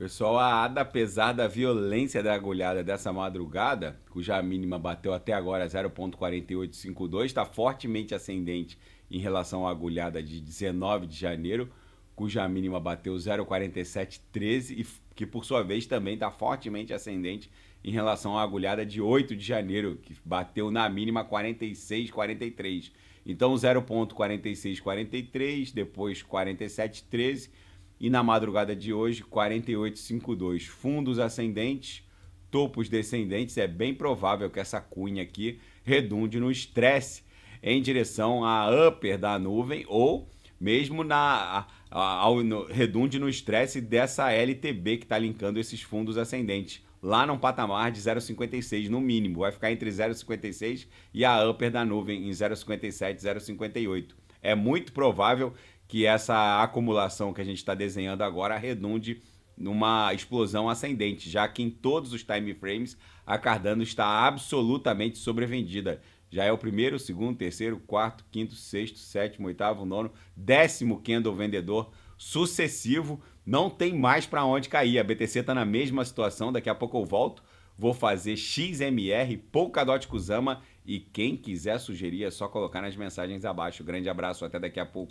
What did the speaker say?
Pessoal, a ADA, apesar da violência da agulhada dessa madrugada, cuja mínima bateu até agora 0,4852, está fortemente ascendente em relação à agulhada de 19 de janeiro, cuja mínima bateu 0,4713 e que, por sua vez, também está fortemente ascendente em relação à agulhada de 8 de janeiro, que bateu na mínima 46,43. Então, 0,4643, depois 47,13 e na madrugada de hoje, 48,52. Fundos ascendentes, topos descendentes. É bem provável que essa cunha aqui redunde no estresse em direção à upper da nuvem ou mesmo na ao, redunde no estresse dessa LTB que está linkando esses fundos ascendentes. Lá num patamar de 0,56 no mínimo. Vai ficar entre 0,56 e a upper da nuvem em 0,57, 0,58. É muito provável que essa acumulação que a gente está desenhando agora redunde numa explosão ascendente, já que em todos os time frames a Cardano está absolutamente sobrevendida. Já é o primeiro, segundo, terceiro, quarto, quinto, sexto, sétimo, oitavo, nono, décimo candle vendedor sucessivo. Não tem mais para onde cair. A BTC está na mesma situação. Daqui a pouco eu volto. Vou fazer XMR, Polkadot Kuzama. E quem quiser sugerir é só colocar nas mensagens abaixo. Grande abraço. Até daqui a pouco.